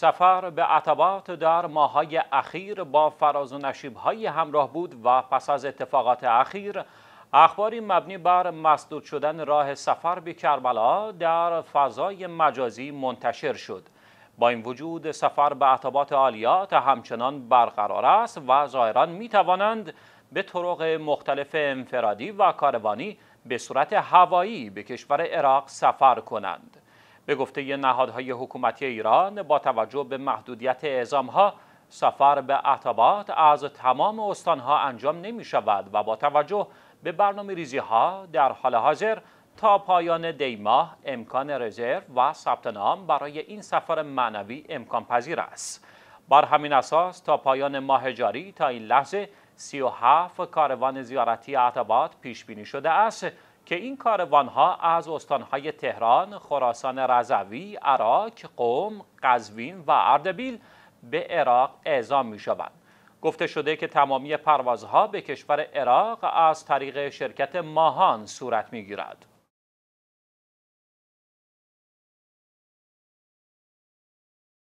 سفر به عتبات در ماهای اخیر با فراز و های همراه بود و پس از اتفاقات اخیر اخباری مبنی بر مسدود شدن راه سفر به کربلا در فضای مجازی منتشر شد با این وجود سفر به عتبات عالیات همچنان برقرار است و زائران می توانند به طرق مختلف انفرادی و کاروانی به صورت هوایی به کشور عراق سفر کنند به گفته نهادهای حکومتی ایران با توجه به محدودیت ها سفر به عتبات از تمام استانها انجام نمی شود و با توجه به برنامه ریزی ها در حال حاضر تا پایان دیماه امکان رزرو و ثبت نام برای این سفر معنوی امکان پذیر است. بر همین اساس تا پایان ماه جاری تا این لحظه 37 کاروان زیارتی عتبات پیش بینی شده است که این کاروانها از استانهای تهران، خراسان رضوی، عراق، قوم، قزوین و اردبیل به عراق اعزام می شوند. گفته شده که تمامی پروازها به کشور عراق از طریق شرکت ماهان صورت می گیرد.